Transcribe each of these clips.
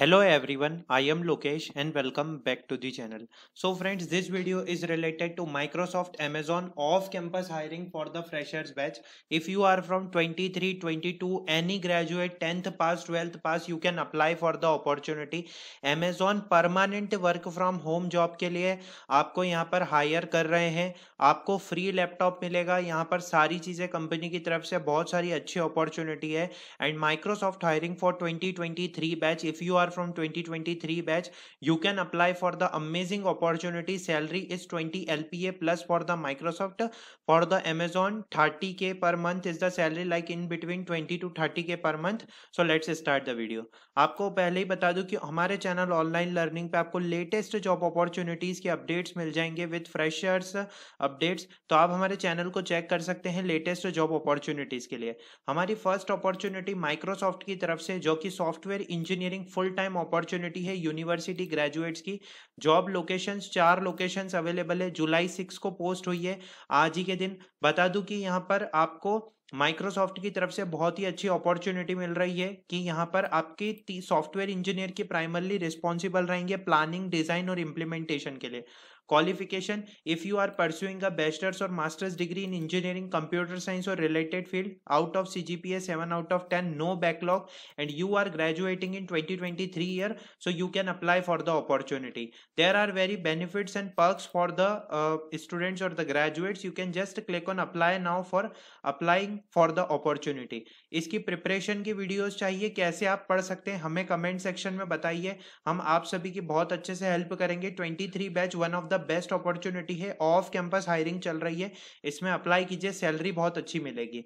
hello everyone i am lokesh and welcome back to the channel so friends this video is related to microsoft amazon off campus hiring for the freshers batch if you are from 23 22 any graduate 10th pass 12th pass you can apply for the opportunity amazon permanent work from home job के लिए आपको यहाँ पर higher कर रहे हैं आपको free laptop मिलेगा यहाँ पर सारी चीजें कंपनी की तरफ से बहुत सारी अच्छी अपॉर्चुनिटी है and Microsoft hiring for 2023 batch if you are are from 2023 batch you can apply for the amazing opportunity salary is 20 lpa plus for the microsoft for the amazon 30k per month is the salary like in between 20 to 30k per month so let's start the video आपको पहले ही बता दूं कि हमारे channel online learning पे आपको latest job opportunities के updates मिल जाएंगे विद फ्रेशर्स अपडेट्स तो आप हमारे चैनल को चेक कर सकते हैं लेटेस्ट जॉब अपॉर्चुनिटीज के लिए हमारी फर्स्ट अपॉर्चुनिटी माइक्रोसॉफ्ट की तरफ से जो कि software engineering full time opportunity है यूनिवर्सिटी ग्रेजुएट्स की जॉब लोकेशंस चार लोकेशंस अवेलेबल है जुलाई सिक्स को पोस्ट हुई है आज ही के दिन बता दूं कि यहाँ पर आपको माइक्रोसॉफ्ट की तरफ से बहुत ही अच्छी अपॉर्चुनिटी मिल रही है कि यहाँ पर आपके सॉफ्टवेयर इंजीनियर की प्राइमरली रिस्पॉन्सिबल रहेंगे प्लानिंग डिजाइन और इम्प्लीमेंटेशन के लिए qualification if you are pursuing a bachelor's और master's degree in engineering computer science और related field out of C G P A seven out of ten no backlog and you are graduating in twenty twenty three year so you can apply for the opportunity there are very benefits and perks for the students और the graduates you can just click on apply now for applying for the opportunity इसकी preparation की videos चाहिए कैसे आप पढ़ सकते हैं हमें कमेंट सेक्शन में बताइए हम आप सभी की बहुत अच्छे से हेल्प करेंगे 23 batch one of the best opportunity है ऑफ कैंपस हायरिंग चल रही है इसमें अप्लाई कीजिए सैलरी बहुत अच्छी मिलेगी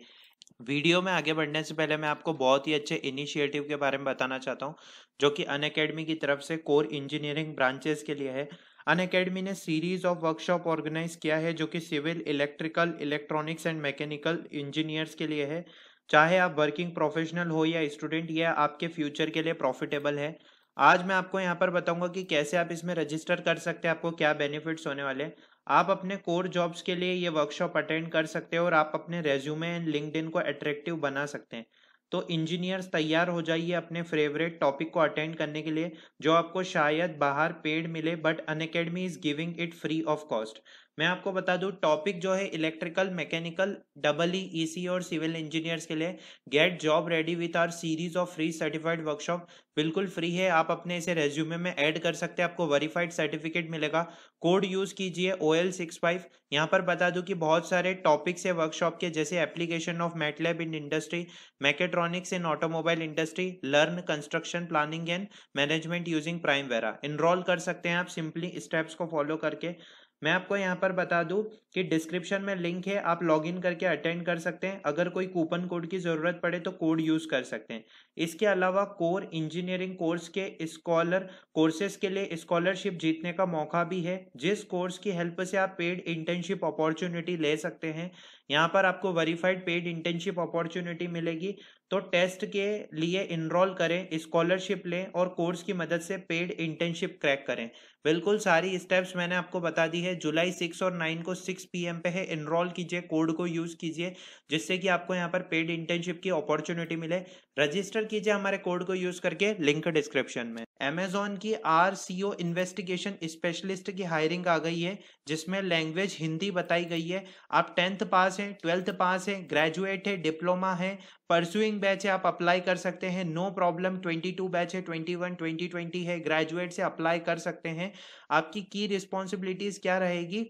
वीडियो में आगे बढ़ने से पहले मैं आपको बहुत ही अच्छे इनिशिएटिव के बारे में बताना चाहता हूँ जो कि अन अकेडमी की तरफ से कोर इंजीनियरिंग ब्रांचेस के लिए है अन अकेडमी ने सीरीज ऑफ वर्कशॉप ऑर्गेनाइज किया है जो कि civil electrical electronics and mechanical engineers के लिए है चाहे आप वर्किंग प्रोफेशनल हो या स्टूडेंट यह आपके फ्यूचर के लिए प्रॉफिटेबल है आज मैं आपको यहाँ पर बताऊंगा कि कैसे आप इसमें रजिस्टर कर सकते हैं आपको क्या बेनिफिट्स होने वाले हैं आप अपने कोर जॉब्स के लिए ये वर्कशॉप अटेंड कर सकते हैं और आप अपने रेज्यूमे एंड लिंकड को अट्रैक्टिव बना सकते हैं तो इंजीनियर्स तैयार हो जाइए अपने फेवरेट टॉपिक को अटेंड करने के लिए जो आपको शायद बाहर पेड मिले बट अन is giving it free of cost मैं आपको बता दूं टॉपिक जो है electrical mechanical double E EC और सिविल इंजीनियर्स के लिए get job ready with our series of free certified workshop बिल्कुल फ्री है आप अपने इसे रेज्यूमे में ऐड कर सकते हैं आपको वेरीफाइड सर्टिफिकेट मिलेगा कोड यूज़ कीजिए ओ एल सिक्स फाइव यहाँ पर बता दूं कि बहुत सारे टॉपिक्स है वर्कशॉप के जैसे application of MATLAB in industry mechatronics in automobile industry learn construction planning and management using Primavera enrol कर सकते हैं आप सिंपली स्टेप्स को फॉलो करके मैं आपको यहाँ पर बता दूँ कि डिस्क्रिप्शन में लिंक है आप लॉगिन करके अटेंड कर सकते हैं अगर कोई कूपन कोड की ज़रूरत पड़े तो कोड यूज़ कर सकते हैं इसके अलावा कोर इंजीनियरिंग कोर्स के स्कॉलर कोर्सेज के लिए स्कॉलरशिप जीतने का मौका भी है जिस कोर्स की हेल्प से आप पेड इंटर्नशिप अपॉर्चुनिटी ले सकते हैं यहाँ पर आपको वेरीफाइड पेड इंटर्नशिप अपॉर्चुनिटी मिलेगी तो टेस्ट के लिए इनरोल करें स्कॉलरशिप लें और कोर्स की मदद से पेड इंटर्नशिप क्रैक करें बिल्कुल सारी स्टेप्स मैंने आपको बता दी है जुलाई सिक्स और नाइन को सिक्स पीएम पे है इनरोल कीजिए कोड को यूज़ कीजिए जिससे कि आपको यहाँ पर पेड इंटर्नशिप की अपॉर्चुनिटी मिले रजिस्टर कीजिए हमारे कोड को यूज करके लिंक डिस्क्रिप्शन में एमेजोन की R C O investigation specialist की हायरिंग आ गई है जिसमें लैंग्वेज हिंदी बताई गई है आप टेंथ पास हैं ट्वेल्थ पास हैं ग्रेजुएट है डिप्लोमा है परसुइंग बैच है आप अप्लाई कर सकते हैं नो प्रॉब्लम 22 बैच है 21 2020 है ग्रेजुएट से अप्लाई कर सकते हैं आपकी की रिस्पॉन्सिबिलिटीज़ क्या रहेगी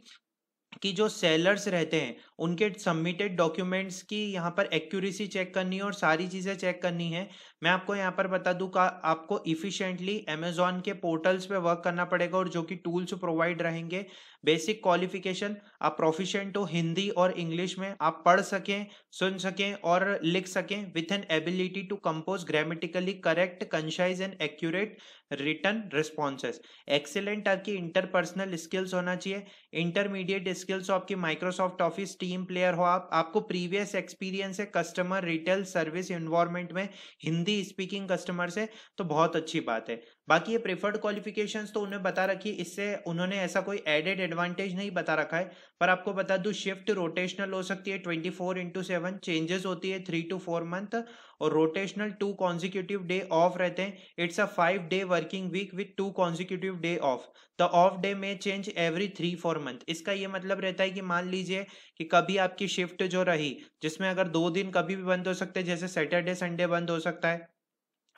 कि जो सेलर्स रहते हैं उनके सबमिटेड डॉक्यूमेंट्स की यहाँ पर एक्यूरेसी चेक करनी है और सारी चीज़ें चेक करनी है मैं आपको यहाँ पर बता दूँ का आपको इफ़िशेंटली अमेजोन के पोर्टल्स पे वर्क करना पड़ेगा और जो कि टूल्स प्रोवाइड रहेंगे बेसिक क्वालिफिकेशन आप प्रोफिशेंट हो हिंदी और इंग्लिश में आप पढ़ सकें सुन सकें और लिख सकें with an ability to compose grammatically correct concise and accurate written responses excellent आपकी इंटरपर्सनल स्किल्स होना चाहिए इंटरमीडिएट स्किल्स हो आपकी माइक्रोसॉफ्ट ऑफिस टीम प्लेयर हो आप आपको प्रीवियस एक्सपीरियंस है कस्टमर रिटेल सर्विस इन्वायरमेंट में हिंदी स्पीकिंग कस्टमर से तो बहुत अच्छी बात है बाकी ये प्रेफर्ड क्वालिफिकेशन तो उन्हें बता रखी इससे उन्होंने ऐसा कोई एडेड एडवांटेज नहीं बता रखा है पर आपको बता दूँ शिफ्ट रोटेशनल हो सकती है twenty four into seven changes होती है थ्री टू फोर मंथ और rotational two consecutive day off रहते हैं it's a five day working week with two consecutive day off the off day में change every three four month इसका ये मतलब रहता है कि मान लीजिए कि कभी आपकी शिफ्ट जो रही जिसमें अगर दो दिन कभी भी बंद हो सकते हैं जैसे सैटरडे संडे बंद हो सकता है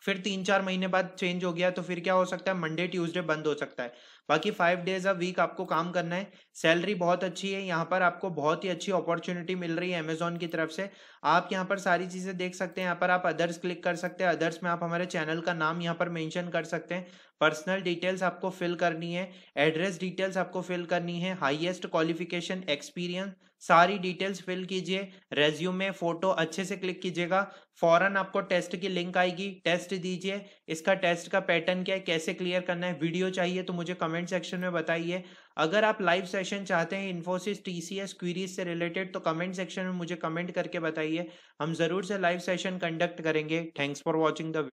फिर तीन चार महीने बाद चेंज हो गया तो फिर क्या हो सकता है मंडे ट्यूसडे बंद हो सकता है बाकी फाइव डेज अ वीक आपको काम करना है सैलरी बहुत अच्छी है यहाँ पर आपको बहुत ही अच्छी अपॉर्चुनिटी मिल रही है अमेजोन की तरफ से आप यहाँ पर सारी चीज़ें देख सकते हैं यहाँ पर आप अदर्स क्लिक कर सकते हैं अदर्स में आप हमारे चैनल का नाम यहाँ पर मेंशन कर सकते हैं पर्सनल डिटेल्स आपको फिल करनी है एड्रेस डिटेल्स आपको फिल करनी है हाइएस्ट क्वालिफिकेशन एक्सपीरियंस सारी डिटेल्स फिल कीजिए रेज्यूमे फोटो अच्छे से क्लिक कीजिएगा फौरन आपको टेस्ट की लिंक आएगी टेस्ट दीजिए इसका टेस्ट का पैटर्न क्या है कैसे क्लियर करना है वीडियो चाहिए तो मुझे कमेंट सेक्शन में बताइए अगर आप लाइव सेशन चाहते हैं इन्फोसिस टीसीएस क्वीरीज से रिलेटेड तो कमेंट सेक्शन में मुझे कमेंट करके बताइए हम ज़रूर से लाइव सेशन कंडक्ट करेंगे थैंक्स फॉर वॉचिंग द